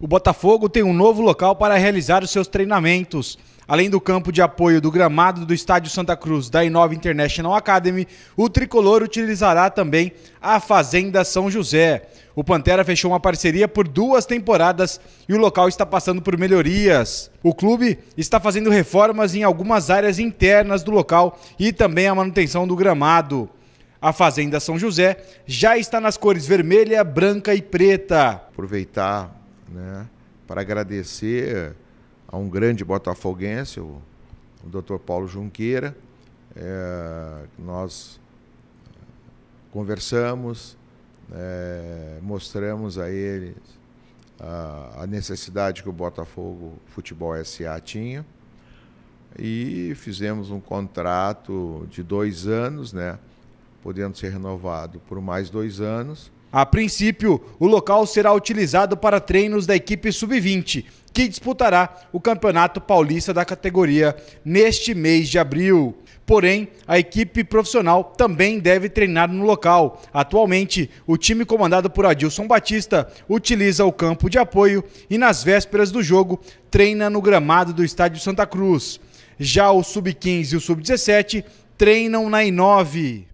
O Botafogo tem um novo local para realizar os seus treinamentos. Além do campo de apoio do gramado do Estádio Santa Cruz da Inova International Academy, o tricolor utilizará também a Fazenda São José. O Pantera fechou uma parceria por duas temporadas e o local está passando por melhorias. O clube está fazendo reformas em algumas áreas internas do local e também a manutenção do gramado. A Fazenda São José já está nas cores vermelha, branca e preta. Aproveitar né, para agradecer a um grande botafoguense, o, o Dr. Paulo Junqueira. É, nós eh, conversamos, é, mostramos a ele a, a, necessidade que o Botafogo Futebol SA tinha e fizemos um contrato de dois anos, né, podendo ser renovado por mais dois anos a princípio, o local será utilizado para treinos da equipe sub-20, que disputará o Campeonato Paulista da categoria neste mês de abril. Porém, a equipe profissional também deve treinar no local. Atualmente, o time comandado por Adilson Batista utiliza o campo de apoio e, nas vésperas do jogo, treina no gramado do Estádio Santa Cruz. Já o Sub-15 e o Sub-17 treinam na I9.